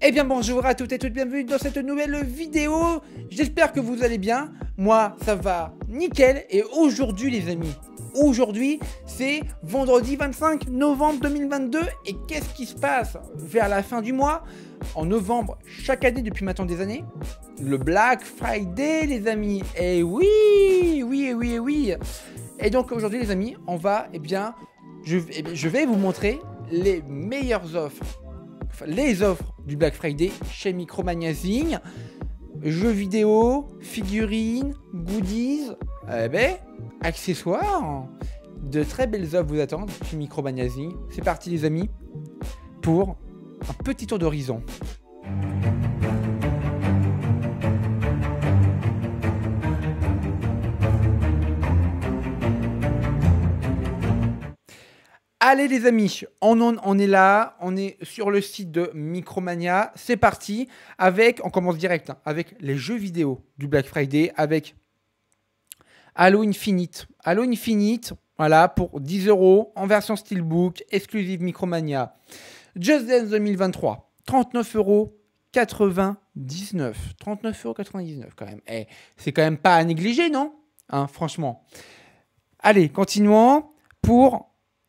Eh bien bonjour à toutes et toutes, bienvenue dans cette nouvelle vidéo. J'espère que vous allez bien. Moi, ça va nickel. Et aujourd'hui, les amis, aujourd'hui, c'est vendredi 25 novembre 2022. Et qu'est-ce qui se passe vers la fin du mois En novembre, chaque année depuis maintenant des années, le Black Friday, les amis. et eh oui, oui, eh oui, eh oui. Et donc aujourd'hui, les amis, on va, eh bien, je, bien, je vais vous montrer les meilleures offres les offres du Black Friday chez Micro Magazine. Jeux vidéo, figurines, goodies, eh ben, accessoires. De très belles offres vous attendent chez Micro Magazine. C'est parti les amis pour un petit tour d'horizon. Allez les amis, on, est là, on est sur le site de Micromania. C'est parti avec, on commence direct, hein, avec les jeux vidéo du Black Friday, avec Halo Infinite. Halo Infinite, voilà, pour 10 euros en version Steelbook, exclusive Micromania. Just Dance 2023, 39,99 euros 99. 39,99€ quand même. Eh, c'est quand même pas à négliger, non hein, Franchement. Allez, continuons pour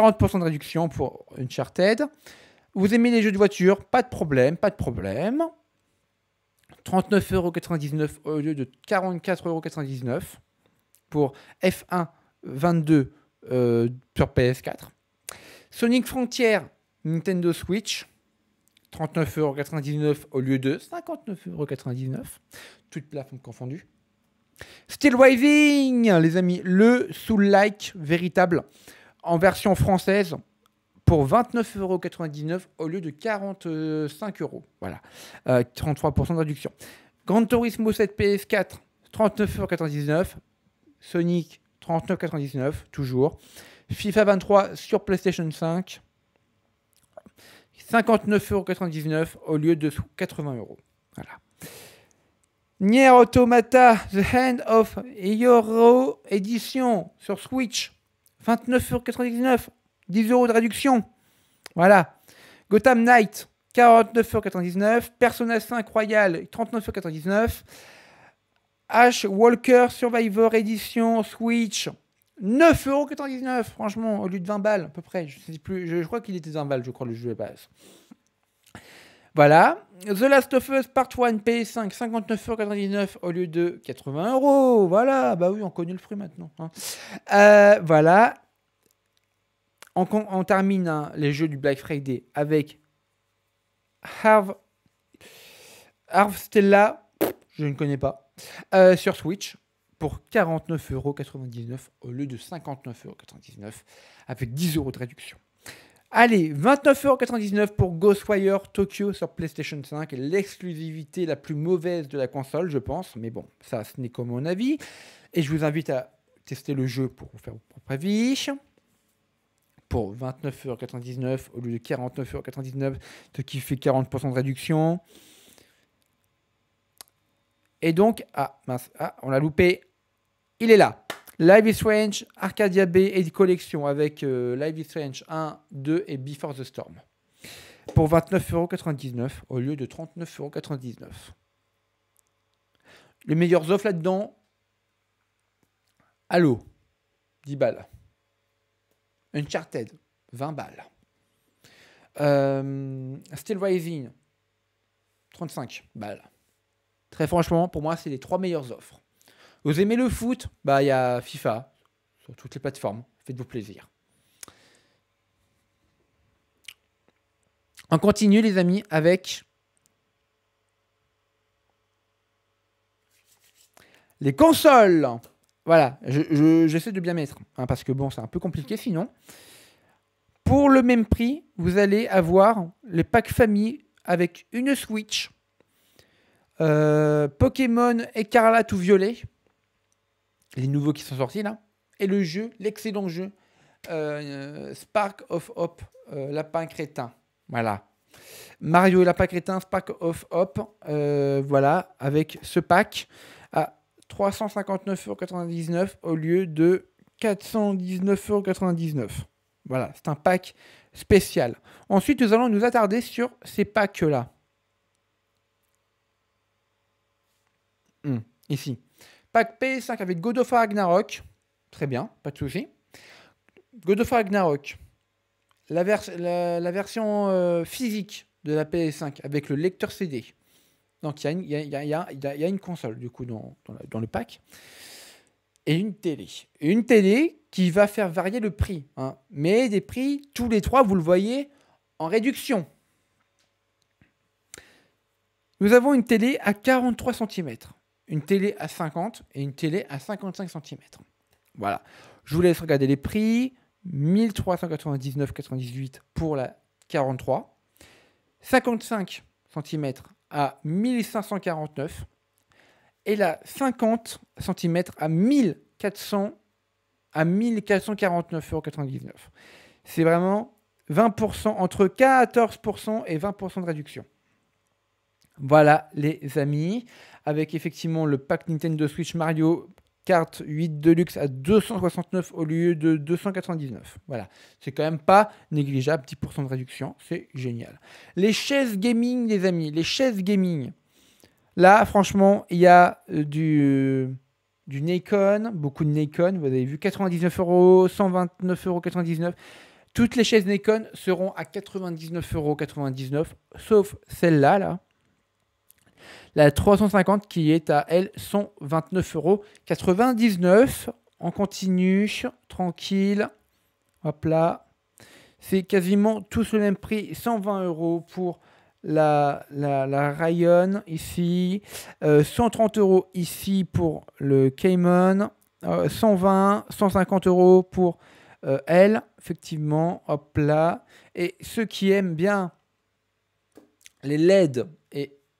40% de réduction pour Uncharted. Vous aimez les jeux de voiture Pas de problème, pas de problème. 39,99€ au lieu de 44,99€ pour F1 22 euh, sur PS4. Sonic Frontier, Nintendo Switch, 39,99€ au lieu de 59,99€, toutes plateformes confondues. Steel Waving, les amis, le sous like véritable en version française pour 29,99€ au lieu de 45 euros. Voilà, 33% euh, de réduction. Gran Turismo 7 PS4, 39,99€. Sonic, 39,99€, toujours. FIFA 23 sur PlayStation 5, 59,99€ au lieu de 80€. Voilà. Nier Automata, The Hand of Euro Edition sur Switch, 29,99€. 10 euros de réduction. Voilà. Gotham Knight, 49,99€. Persona 5 Royal, 39,99€. H Walker Survivor Edition Switch, 9,99€. Franchement, au lieu de 20 balles, à peu près. Je, sais plus, je, crois qu'il était 20 balles, je crois, le jeu est base. Voilà. The Last of Us Part 1 PS5, 59,99€ au lieu de 80 euros. Voilà, bah oui, on connaît le fruit maintenant. Hein. Euh, voilà. On, termine hein, les jeux du Black Friday avec Harv... Stella. je ne connais pas, euh, sur Switch pour 49,99€ au lieu de 59,99€ avec 10€ de réduction. Allez, 29,99€ pour Ghostwire Tokyo sur PlayStation 5, l'exclusivité la plus mauvaise de la console, je pense, mais bon, ça, ce n'est qu'au mon avis. Et je vous invite à tester le jeu pour vous faire vos propres avis. Pour 29,99€ au lieu de 49,99€, ce qui fait 40% de réduction. Et donc, ah mince, ah, on l'a loupé, il est là. Live is Strange, Arcadia Bay et collection avec euh, Live is Strange 1, 2 et Before the Storm. Pour 29,99€ au lieu de 39,99€. Les meilleures offres là-dedans Halo, 10 balles. Uncharted, 20 balles. Euh, Still Rising, 35 balles. Très franchement, pour moi, c'est les trois meilleures offres. Vous aimez le foot Bah, il y a FIFA sur toutes les plateformes. Faites-vous plaisir. On continue, les amis, avec les consoles. Voilà, j'essaie de bien mettre, hein, parce que bon, c'est un peu compliqué sinon. Pour le même prix, vous allez avoir les packs famille avec une Switch, euh, Pokémon écarlate ou violet, les nouveaux qui sont sortis là, et le jeu, l'excellent jeu euh, Spark of Hop, euh, Lapin Crétin. Voilà. Mario et Lapin Crétin, Spark of Hop. Euh, voilà, avec ce pack à 359,99€ au lieu de 419,99€. Voilà, c'est un pack spécial. Ensuite, nous allons nous attarder sur ces packs-là. Hmm, ici. Pack ps 5 avec God of Ragnarok. Très bien, pas de souci. God of Ragnarok. La, version euh, physique de la PS5 avec le lecteur CD. Donc il y, a une console du coup dans, le pack. Et une télé. Une télé qui va faire varier le prix. Hein. Mais des prix, tous les trois, vous le voyez, en réduction. Nous avons une télé à 43 cm une télé à 50 et une télé à 55 cm. Voilà. Je vous laisse regarder les prix. 1399,98 pour la 43. 55 cm à 1549. Et la 50 cm à 1400 à 1449,99 C'est vraiment 20%, entre 14% et 20% de réduction. Voilà les amis avec effectivement le pack Nintendo Switch Mario Kart 8 Deluxe à 269 au lieu de 299. Voilà, c'est quand même pas négligeable, 10% de réduction, c'est génial. Les chaises gaming, les amis, les chaises gaming. Là, franchement, il y a euh, du, euh, du Nikon, beaucoup de Nikon, vous avez vu, 99 euros, 129 euros 99. Toutes les chaises Nikon seront à 99,99 euros, sauf celle-là, là, la 350 qui est à elle 129 euros. 99, On continue, tranquille. Hop là. C'est quasiment tous le même prix, 120 euros pour la, la, la Rayon ici, 130 euh, euros ici pour le Cayman, 120, euh, 150 euros pour euh, elle, effectivement, hop là. Et ceux qui aiment bien les LED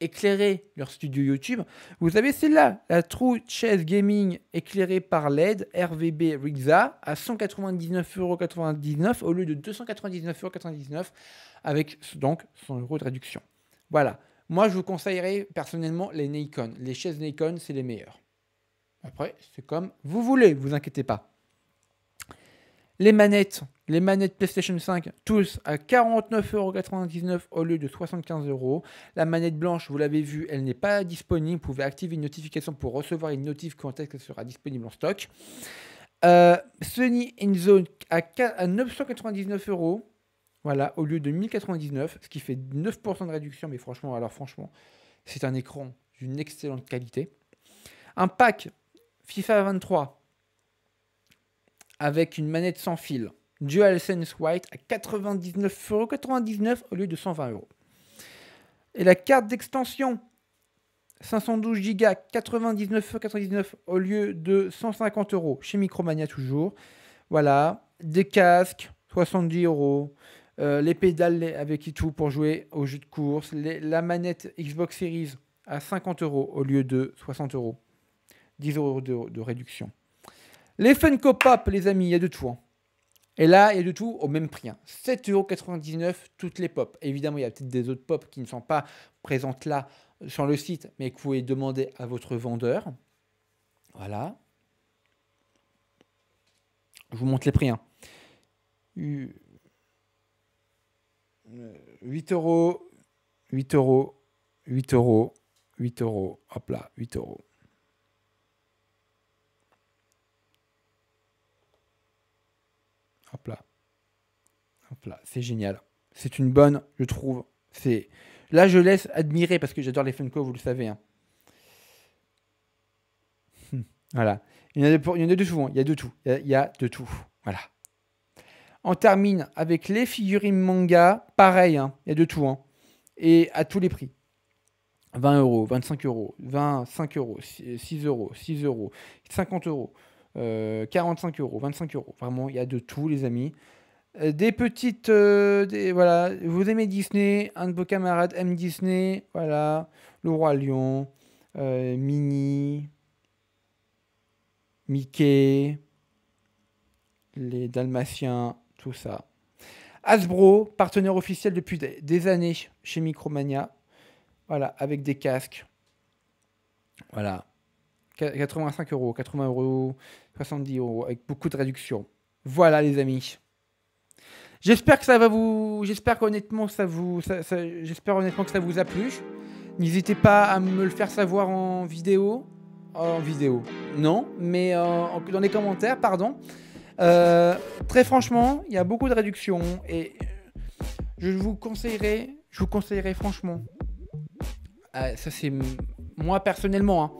éclairer leur studio YouTube. Vous avez celle-là, la True Chess Gaming éclairée par LED RVB RIGZA à 199,99€ au lieu de 299,99€ avec donc 100€ de réduction. Voilà. Moi, je vous conseillerais personnellement les Nikon. Les chaises Nikon, c'est les meilleures. Après, c'est comme vous voulez, vous inquiétez pas. Les manettes, les manettes PlayStation 5, tous à 49,99€ au lieu de 75€. La manette blanche, vous l'avez vu, elle n'est pas disponible. Vous pouvez activer une notification pour recevoir une notif quand elle sera disponible en stock. Euh, Sony InZone à, 999€. Voilà, au lieu de 1099, ce qui fait 9% de réduction, mais franchement, alors franchement, c'est un écran d'une excellente qualité. Un pack FIFA 23 avec une manette sans fil DualSense White à 99,99€ au lieu de 120€. Et la carte d'extension 512 Go 99,99€ au lieu de 150€ chez Micromania toujours. Voilà, des casques 70€. euros. Euh, les pédales avec tout pour jouer aux jeux de course, la manette Xbox Series à 50 euros au lieu de 60 euros, 10 euros de réduction. Les Funko Pop, les amis, il y a de tout. Hein. Et là, il y a de tout au même prix. 7,99€ hein. toutes les pop. Évidemment, il y a peut-être des autres pop qui ne sont pas présentes là euh, sur le site, mais que vous pouvez demander à votre vendeur. Voilà. Je vous montre les prix. Hein. 8 euh, euros, 8 euros, 8 euros, 8 euros, hop là, 8 euros. Hop là. Hop là, c'est génial. C'est une bonne, je trouve. Là, je laisse admirer parce que j'adore les Funko, vous le savez. Hein. voilà. Il y, en a de, hein. il y a de tout. Il y a de tout. Il y a de tout. Voilà. On termine avec les figurines manga. Pareil, hein. il y a de tout. Et à tous les prix. 20 euros, 25 euros, 25 euros, 6 euros, 6 euros, 50 euros. 45 euh, euros, 25 euros. Vraiment, il y a de tout, les amis. Euh, des petites. Euh, voilà, vous aimez Disney, un de vos camarades aime Disney, voilà. Le Roi Lion, Mini, Mickey, les Dalmatiens, tout ça. Hasbro, partenaire officiel depuis des années chez Micromania. Voilà, avec des casques. Voilà. 85 euros, 80 euros, 70 euros, avec beaucoup de réductions. Voilà les amis. J'espère que ça va vous, j'espère qu'honnêtement ça vous, j'espère honnêtement que ça vous a plu. N'hésitez pas à me le faire savoir en vidéo, en vidéo, non, mais dans les commentaires, pardon. Euh, très franchement, il y a beaucoup de réductions et je vous conseillerais, je vous conseillerais franchement, euh, ça c'est moi personnellement. Hein,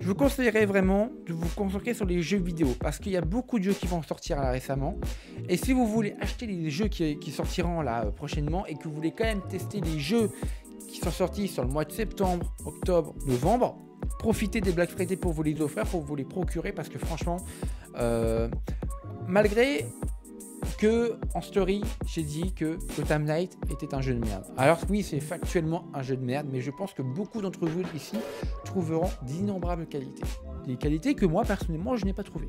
je vous conseillerais vraiment de vous concentrer sur les jeux vidéo parce qu'il y a beaucoup de jeux qui vont sortir là récemment. Et si vous voulez acheter les jeux qui, sortiront là euh, prochainement et que vous voulez quand même tester les jeux qui sont sortis sur le mois de septembre, octobre, novembre, profitez des Black Friday pour vous les offrir, pour vous les procurer parce que franchement, euh, malgré que en story, j'ai dit que Gotham Knight était un jeu de merde. Alors oui, c'est factuellement un jeu de merde, mais je pense que beaucoup d'entre vous ici trouveront d'innombrables qualités. Des qualités que moi, personnellement, je n'ai pas trouvées.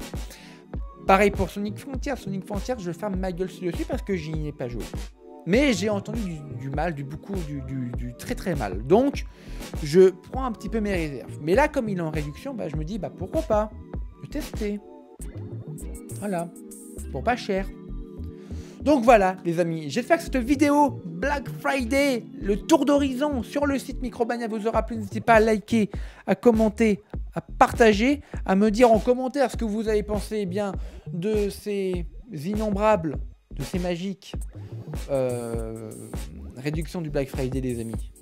Pareil pour Sonic Frontier. Sonic Frontier, je ferme ma gueule dessus parce que je n'y ai pas joué. Mais j'ai entendu du, mal, du beaucoup, du, très très mal. Donc, je prends un petit peu mes réserves. Mais là, comme il est en réduction, bah, je me dis, bah pourquoi pas le tester. Voilà. Pour pas cher. Donc voilà les amis, j'espère que cette vidéo Black Friday, le tour d'horizon sur le site MicroBania vous aura plu. N'hésitez pas à liker, à commenter, à partager, à me dire en commentaire ce que vous avez pensé eh bien de ces innombrables, de ces magiques euh, réductions du Black Friday les amis.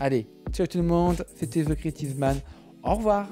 Allez, ciao tout le monde, c'était The Creative Man. Au revoir.